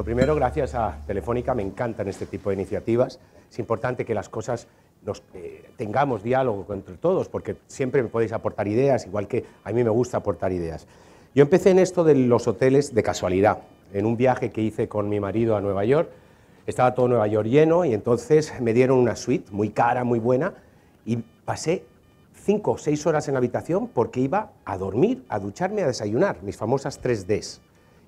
Lo primero, gracias a Telefónica, me encantan este tipo de iniciativas. Es importante que las cosas nos, eh, tengamos diálogo entre todos, porque siempre me podéis aportar ideas, igual que a mí me gusta aportar ideas. Yo empecé en esto de los hoteles de casualidad, en un viaje que hice con mi marido a Nueva York. Estaba todo Nueva York lleno y entonces me dieron una suite muy cara, muy buena, y pasé cinco o seis horas en la habitación porque iba a dormir, a ducharme, a desayunar, mis famosas 3Ds.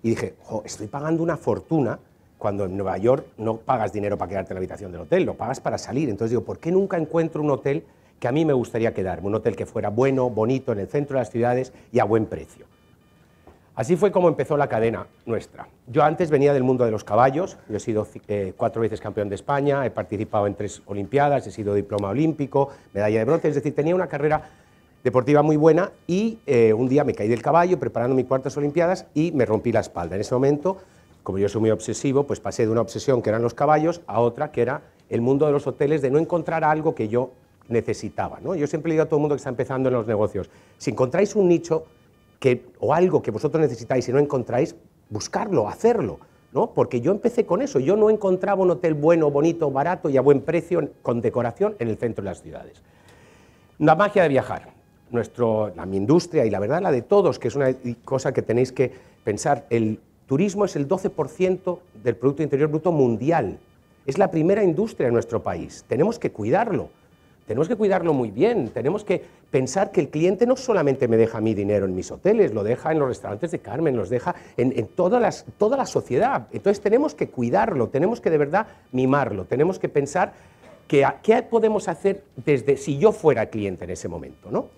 Y dije, estoy pagando una fortuna cuando en Nueva York no pagas dinero para quedarte en la habitación del hotel, lo pagas para salir. Entonces digo, ¿por qué nunca encuentro un hotel que a mí me gustaría quedarme? Un hotel que fuera bueno, bonito, en el centro de las ciudades y a buen precio. Así fue como empezó la cadena nuestra. Yo antes venía del mundo de los caballos, yo he sido eh, cuatro veces campeón de España, he participado en tres Olimpiadas, he sido diploma olímpico, medalla de bronce, es decir, tenía una carrera deportiva muy buena y eh, un día me caí del caballo preparando mis cuartas Olimpiadas y me rompí la espalda. En ese momento, como yo soy muy obsesivo, pues pasé de una obsesión que eran los caballos a otra que era el mundo de los hoteles, de no encontrar algo que yo necesitaba. Yo siempre le digo a todo el mundo que está empezando en los negocios, si encontráis un nicho que, o algo que vosotros necesitáis y no encontráis, buscarlo, hacerlo. ¿no? Porque yo empecé con eso, yo no encontraba un hotel bueno, bonito, barato y a buen precio, con decoración, en el centro de las ciudades. La magia de viajar nuestro, la, mi industria y la verdad la de todos, que es una cosa que tenéis que pensar. El turismo es el 12% del Producto Interior Bruto mundial. Es la primera industria en nuestro país. Tenemos que cuidarlo. Tenemos que cuidarlo muy bien. Tenemos que pensar que el cliente no solamente me deja mi dinero en mis hoteles, lo deja en los restaurantes de Carmen, los deja en, en todas toda la sociedad. Entonces tenemos que cuidarlo, tenemos que de verdad mimarlo, tenemos que pensar que, qué podemos hacer desde si yo fuera cliente en ese momento. ¿no?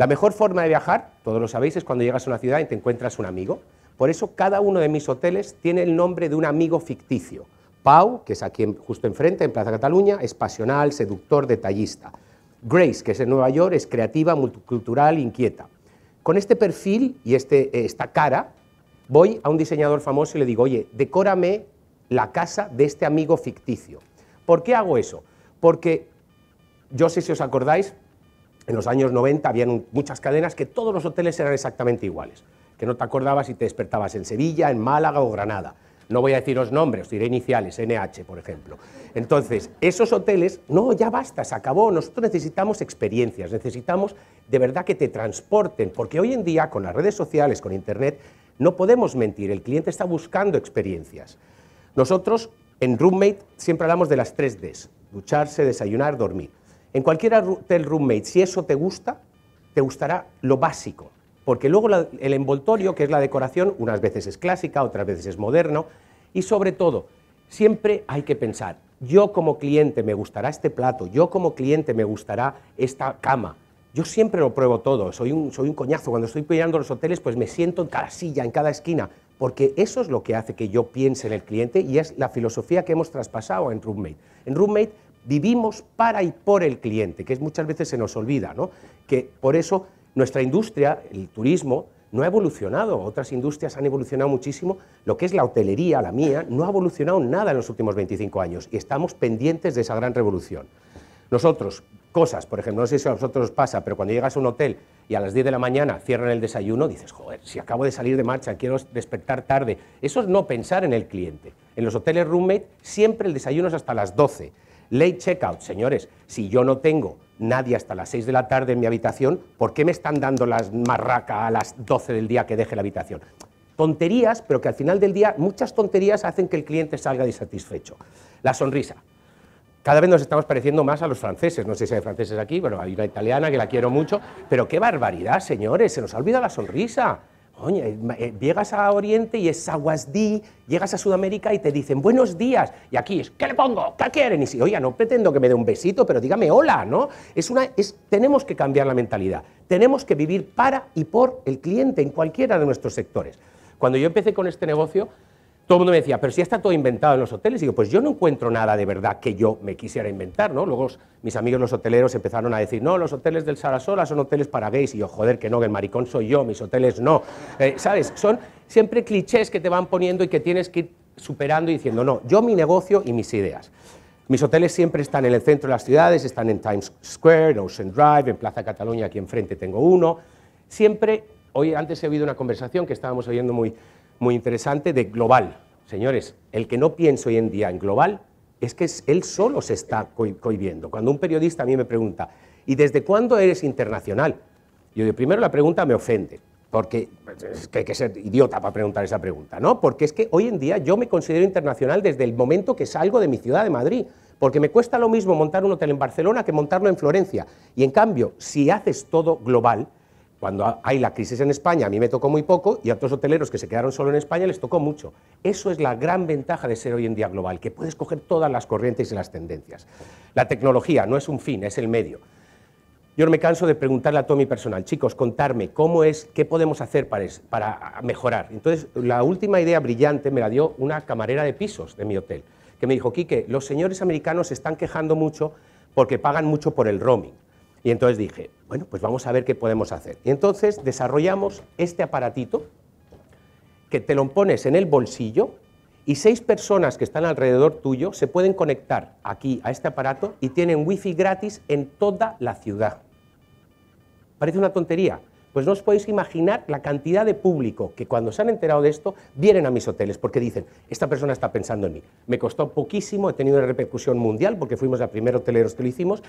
La mejor forma de viajar, todos lo sabéis, es cuando llegas a una ciudad y te encuentras un amigo. Por eso cada uno de mis hoteles tiene el nombre de un amigo ficticio. Pau, que es aquí justo enfrente, en Plaza Cataluña, es pasional, seductor, detallista. Grace, que es en Nueva York, es creativa, multicultural, inquieta. Con este perfil y este, esta cara, voy a un diseñador famoso y le digo, oye, decórame la casa de este amigo ficticio. ¿Por qué hago eso? Porque yo sé si os acordáis, en los años 90 había muchas cadenas que todos los hoteles eran exactamente iguales, que no te acordabas si te despertabas en Sevilla, en Málaga o Granada. No voy a deciros nombres, os diré iniciales, NH, por ejemplo. Entonces, esos hoteles, no, ya basta, se acabó. Nosotros necesitamos experiencias, necesitamos de verdad que te transporten, porque hoy en día, con las redes sociales, con Internet, no podemos mentir, el cliente está buscando experiencias. Nosotros, en Roommate, siempre hablamos de las tres Ds, ducharse, desayunar, dormir. En cualquier hotel roommate, si eso te gusta, te gustará lo básico, porque luego el envoltorio, que es la decoración, unas veces es clásica, otras veces es moderno, y sobre todo, siempre hay que pensar, yo como cliente me gustará este plato, yo como cliente me gustará esta cama. Yo siempre lo pruebo todo, soy un, soy un coñazo, cuando estoy pillando los hoteles pues me siento en cada silla, en cada esquina, porque eso es lo que hace que yo piense en el cliente y es la filosofía que hemos traspasado en Roommate. En Roommate vivimos para y por el cliente, que es muchas veces se nos olvida, ¿no? Que por eso nuestra industria, el turismo, no ha evolucionado. Otras industrias han evolucionado muchísimo. Lo que es la hotelería, la mía, no ha evolucionado nada en los últimos 25 años y estamos pendientes de esa gran revolución. Nosotros, cosas, por ejemplo, no sé si a vosotros os pasa, pero cuando llegas a un hotel y a las 10 de la mañana cierran el desayuno, dices, joder, si acabo de salir de marcha, quiero despertar tarde. Eso es no pensar en el cliente. En los hoteles roommate siempre el desayuno es hasta las 12. Late checkout, señores, si yo no tengo nadie hasta las 6 de la tarde en mi habitación, ¿por qué me están dando las marraca a las 12 del día que deje la habitación? Tonterías, pero que al final del día muchas tonterías hacen que el cliente salga desatisfecho. La sonrisa. Cada vez nos estamos pareciendo más a los franceses. No sé si hay franceses aquí, bueno, hay una italiana que la quiero mucho, pero qué barbaridad, señores, se nos ha olvidado la sonrisa. Oye, eh, eh, llegas a Oriente y es Aguasdí, llegas a Sudamérica y te dicen buenos días. Y aquí es, ¿qué le pongo? ¿Qué quieren? Y si, oye, no pretendo que me dé un besito, pero dígame hola, ¿no? Es una, es, tenemos que cambiar la mentalidad. Tenemos que vivir para y por el cliente en cualquiera de nuestros sectores. Cuando yo empecé con este negocio, todo el mundo me decía, pero si está todo inventado en los hoteles. Y digo, pues yo no encuentro nada de verdad que yo me quisiera inventar, ¿no? Luego mis amigos los hoteleros empezaron a decir, no, los hoteles del Sarasola son hoteles para gays. Y yo, joder, que no, que el maricón soy yo, mis hoteles no. Eh, ¿Sabes? Son siempre clichés que te van poniendo y que tienes que ir superando y diciendo, no, yo mi negocio y mis ideas. Mis hoteles siempre están en el centro de las ciudades, están en Times Square, en Ocean Drive, en Plaza Cataluña, aquí enfrente tengo uno. Siempre, hoy antes he oído una conversación que estábamos oyendo muy muy interesante de global. Señores, el que no pienso hoy en día en global es que él solo se está cohibiendo. Cuando un periodista a mí me pregunta, ¿y desde cuándo eres internacional? Yo digo, primero la pregunta me ofende, porque pues, hay que ser idiota para preguntar esa pregunta, ¿no? Porque es que hoy en día yo me considero internacional desde el momento que salgo de mi ciudad de Madrid, porque me cuesta lo mismo montar un hotel en Barcelona que montarlo en Florencia. Y en cambio, si haces todo global, cuando hay la crisis en España, a mí me tocó muy poco y a otros hoteleros que se quedaron solo en España les tocó mucho. Eso es la gran ventaja de ser hoy en día global, que puedes coger todas las corrientes y las tendencias. La tecnología no es un fin, es el medio. Yo no me canso de preguntarle a todo mi personal, chicos, contarme cómo es, qué podemos hacer para, para mejorar. Entonces, la última idea brillante me la dio una camarera de pisos de mi hotel, que me dijo, Quique, los señores americanos se están quejando mucho porque pagan mucho por el roaming. Y entonces dije, bueno, pues vamos a ver qué podemos hacer. Y entonces desarrollamos este aparatito que te lo pones en el bolsillo y seis personas que están alrededor tuyo se pueden conectar aquí a este aparato y tienen wifi gratis en toda la ciudad. Parece una tontería. Pues no os podéis imaginar la cantidad de público que cuando se han enterado de esto vienen a mis hoteles porque dicen, esta persona está pensando en mí. Me costó poquísimo, he tenido una repercusión mundial porque fuimos el primer hoteleros que lo hicimos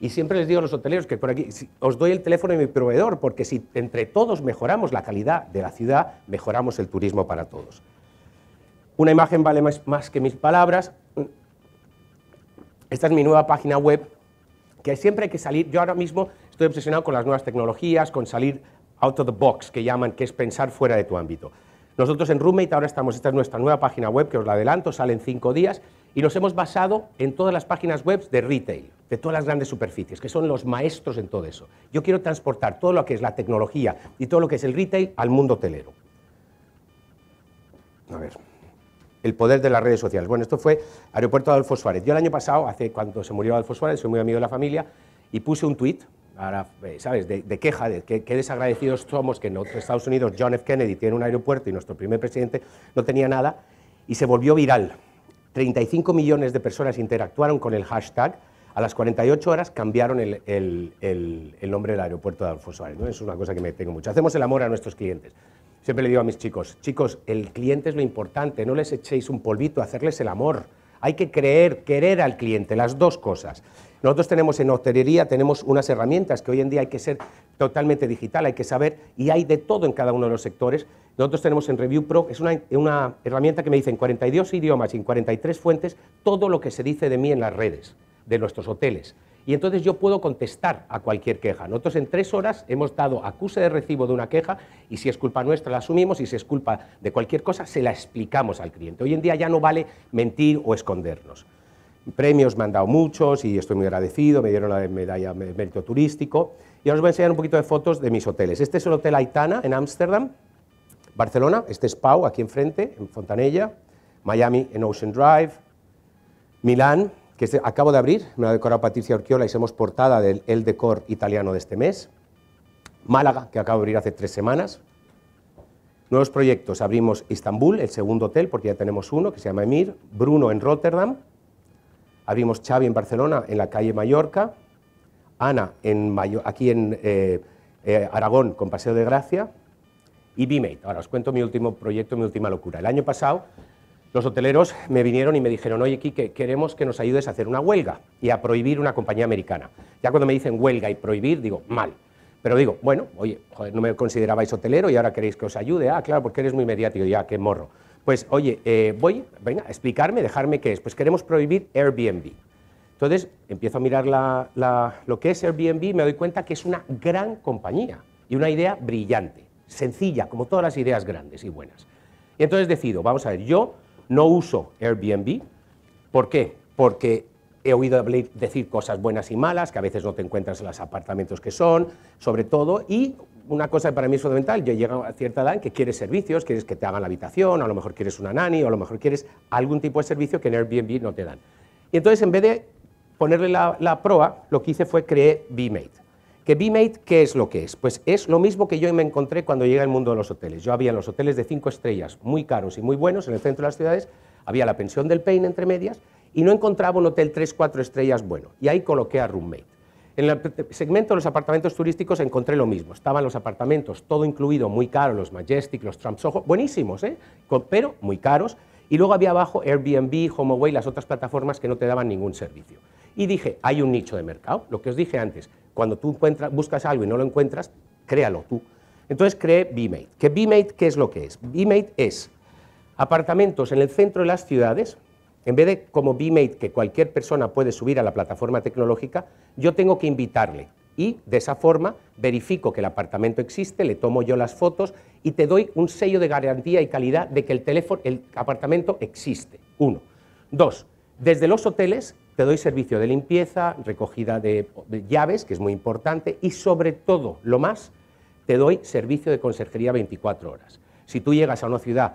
y siempre les digo a los hoteleros que por aquí os doy el teléfono de mi proveedor, porque si entre todos mejoramos la calidad de la ciudad, mejoramos el turismo para todos. Una imagen vale más, que mis palabras. Esta es mi nueva página web, que siempre hay que salir. Yo ahora mismo estoy obsesionado con las nuevas tecnologías, con salir out of the box, que llaman, que es pensar fuera de tu ámbito. Nosotros en Roommate ahora estamos, esta es nuestra nueva página web, que os la adelanto, sale en cinco días, y nos hemos basado en todas las páginas web de retail de todas las grandes superficies, que son los maestros en todo eso. Yo quiero transportar todo lo que es la tecnología y todo lo que es el retail al mundo hotelero. A ver, el poder de las redes sociales. Bueno, esto fue Aeropuerto de Adolfo Suárez. Yo el año pasado, hace cuando se murió Adolfo Suárez, soy muy amigo de la familia, y puse un tuit, ahora, eh, ¿sabes?, de, queja, de qué desagradecidos somos que en otros Estados Unidos John F. Kennedy tiene un aeropuerto y nuestro primer presidente no tenía nada, y se volvió viral. 35 millones de personas interactuaron con el hashtag a las 48 horas cambiaron el, nombre del aeropuerto de Alfonso ¿no? Es una cosa que me tengo mucho. Hacemos el amor a nuestros clientes. Siempre le digo a mis chicos, chicos, el cliente es lo importante, no les echéis un polvito, hacerles el amor. Hay que creer, querer al cliente, las dos cosas. Nosotros tenemos en hotelería, tenemos unas herramientas que hoy en día hay que ser totalmente digital, hay que saber y hay de todo en cada uno de los sectores. Nosotros tenemos en Review Pro, es una, una herramienta que me dice en 42 idiomas y en 43 fuentes todo lo que se dice de mí en las redes de nuestros hoteles. Y entonces yo puedo contestar a cualquier queja. Nosotros en tres horas hemos dado acuse de recibo de una queja y si es culpa nuestra la asumimos y si es culpa de cualquier cosa se la explicamos al cliente. Hoy en día ya no vale mentir o escondernos. Premios me han dado muchos y estoy muy agradecido, me dieron la medalla de mérito turístico. Y ahora os voy a enseñar un poquito de fotos de mis hoteles. Este es el Hotel Aitana en Ámsterdam, Barcelona, este es Pau aquí enfrente, en Fontanella, Miami en Ocean Drive, Milán, que acabo de abrir, me la ha decorado Patricia Orquiola y somos portada del El Decor italiano de este mes. Málaga, que acabo de abrir hace tres semanas. Nuevos proyectos, abrimos Istambul, el segundo hotel, porque ya tenemos uno, que se llama Emir, Bruno en Rotterdam, abrimos Xavi en Barcelona, en la calle Mallorca, Ana en aquí en eh, eh, Aragón, con Paseo de Gracia, y B-Mate. Ahora os cuento mi último proyecto, mi última locura. El año pasado los hoteleros me vinieron y me dijeron, oye, Quique, queremos que nos ayudes a hacer una huelga y a prohibir una compañía americana. Ya cuando me dicen huelga y prohibir, digo, mal. Pero digo, bueno, oye, no me considerabais hotelero y ahora queréis que os ayude. Ah, claro, porque eres muy mediático, ya, qué morro. Pues, oye, eh, voy, venga, explicarme, dejarme qué es. Pues queremos prohibir Airbnb. Entonces, empiezo a mirar lo que es Airbnb y me doy cuenta que es una gran compañía y una idea brillante, sencilla, como todas las ideas grandes y buenas. Y entonces decido, vamos a ver, yo no uso Airbnb. ¿Por qué? Porque he oído decir cosas buenas y malas, que a veces no te encuentras en los apartamentos que son, sobre todo, y una cosa que para mí es fundamental, yo llego a cierta edad en que quieres servicios, quieres que te hagan la habitación, a lo mejor quieres una nani, o a lo mejor quieres algún tipo de servicio que en Airbnb no te dan. Y entonces, en vez de ponerle la, la proa, lo que hice fue crear BMate. ¿Que BMate qué es lo que es? Pues es lo mismo que yo me encontré cuando llegué al mundo de los hoteles. Yo había los hoteles de cinco estrellas, muy caros y muy buenos, en el centro de las ciudades, había la pensión del Pain entre medias, y no encontraba un hotel 3, 4 estrellas bueno, y ahí coloqué a Roommate. En el segmento de los apartamentos turísticos encontré lo mismo. Estaban los apartamentos, todo incluido, muy caros, los Majestic, los Trump Soho, buenísimos, ¿eh? pero muy caros. Y luego había abajo Airbnb, HomeAway, las otras plataformas que no te daban ningún servicio. Y dije, hay un nicho de mercado, lo que os dije antes, cuando tú encuentras, buscas algo y no lo encuentras, créalo tú. Entonces cree BMate. ¿Que V-Mate qué es lo que es? V-Mate es apartamentos en el centro de las ciudades. En vez de como V-Mate que cualquier persona puede subir a la plataforma tecnológica, yo tengo que invitarle y de esa forma verifico que el apartamento existe, le tomo yo las fotos y te doy un sello de garantía y calidad de que el, teléfono, el apartamento existe. Uno. Dos, desde los hoteles te doy servicio de limpieza, recogida de llaves, que es muy importante, y sobre todo, lo más, te doy servicio de conserjería 24 horas. Si tú llegas a una ciudad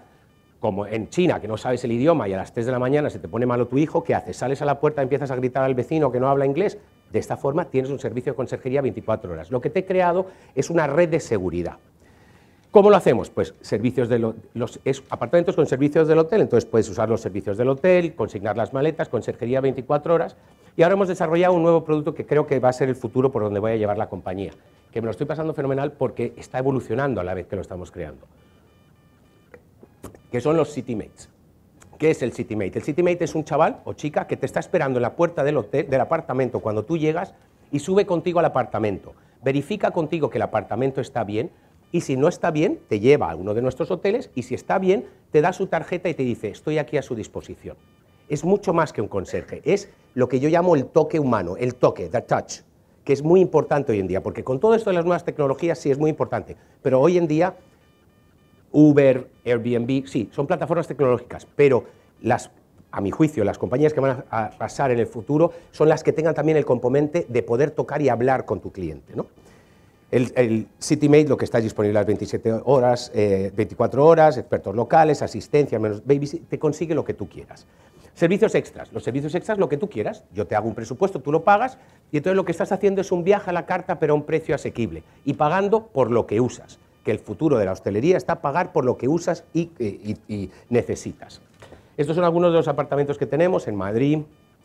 como en China, que no sabes el idioma y a las 3 de la mañana se te pone malo tu hijo, ¿qué haces? Sales a la puerta, y empiezas a gritar al vecino que no habla inglés. De esta forma tienes un servicio de conserjería 24 horas. Lo que te he creado es una red de seguridad. ¿Cómo lo hacemos? Pues servicios de los apartamentos con servicios del hotel, entonces puedes usar los servicios del hotel, consignar las maletas, conserjería 24 horas. Y ahora hemos desarrollado un nuevo producto que creo que va a ser el futuro por donde voy a llevar la compañía, que me lo estoy pasando fenomenal porque está evolucionando a la vez que lo estamos creando, que son los CityMates. ¿Qué es el CityMate? El CityMate es un chaval o chica que te está esperando en la puerta del, del apartamento cuando tú llegas y sube contigo al apartamento. Verifica contigo que el apartamento está bien, y si no está bien, te lleva a uno de nuestros hoteles y si está bien, te da su tarjeta y te dice, estoy aquí a su disposición. Es mucho más que un conserje, es lo que yo llamo el toque humano, el toque, the touch, que es muy importante hoy en día, porque con todo esto de las nuevas tecnologías sí es muy importante, pero hoy en día Uber, Airbnb, sí, son plataformas tecnológicas, pero las, a mi juicio, las compañías que van a pasar en el futuro son las que tengan también el componente de poder tocar y hablar con tu cliente, ¿no? El, CityMate lo que está disponible las 27 horas, 24 eh, horas, expertos locales, asistencia, menos baby, te consigue lo que tú quieras. Servicios extras. Los servicios extras, lo que tú quieras. Yo te hago un presupuesto, tú lo pagas y entonces lo que estás haciendo es un viaje a la carta pero a un precio asequible y pagando por lo que usas. Que el futuro de la hostelería está pagar por lo que usas y, y necesitas. Estos son algunos de los apartamentos que tenemos en Madrid,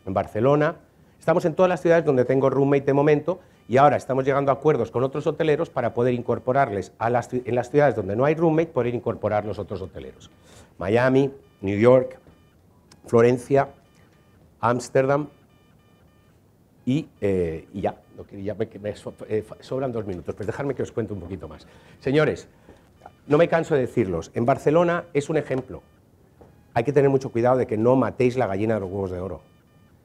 en Barcelona. Estamos en todas las ciudades donde tengo roommate de momento y ahora estamos llegando a acuerdos con otros hoteleros para poder incorporarles en las ciudades donde no hay roommate, poder incorporar los otros hoteleros. Miami, New York, Florencia, Ámsterdam y, eh, ya, me, eh, sobran dos minutos, pues dejadme que os cuente un poquito más. Señores, no me canso de decirlos, en Barcelona es un ejemplo. Hay que tener mucho cuidado de que no matéis la gallina de los huevos de oro.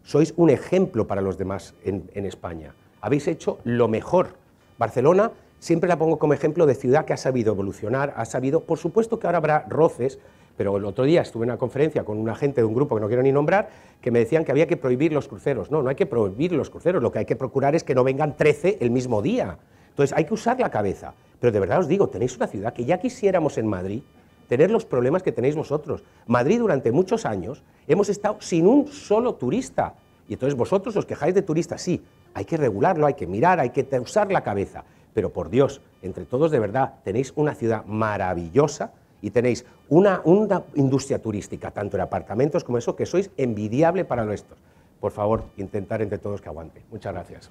Sois un ejemplo para los demás en España habéis hecho lo mejor. Barcelona siempre la pongo como ejemplo de ciudad que ha sabido evolucionar, ha sabido, por supuesto que ahora habrá roces, pero el otro día estuve en una conferencia con una gente de un grupo que no quiero ni nombrar, que me decían que había que prohibir los cruceros. No, no hay que prohibir los cruceros, lo que hay que procurar es que no vengan 13 el mismo día. Entonces hay que usar la cabeza. Pero de verdad os digo, tenéis una ciudad que ya quisiéramos en Madrid tener los problemas que tenéis vosotros. Madrid durante muchos años hemos estado sin un solo turista. Y entonces vosotros os quejáis de turistas, sí, hay que regularlo, hay que mirar, hay que usar la cabeza. Pero por Dios, entre todos de verdad, tenéis una ciudad maravillosa y tenéis una, industria turística, tanto en apartamentos como eso, que sois envidiable para nuestros. Por favor, intentar entre todos que aguante. Muchas gracias.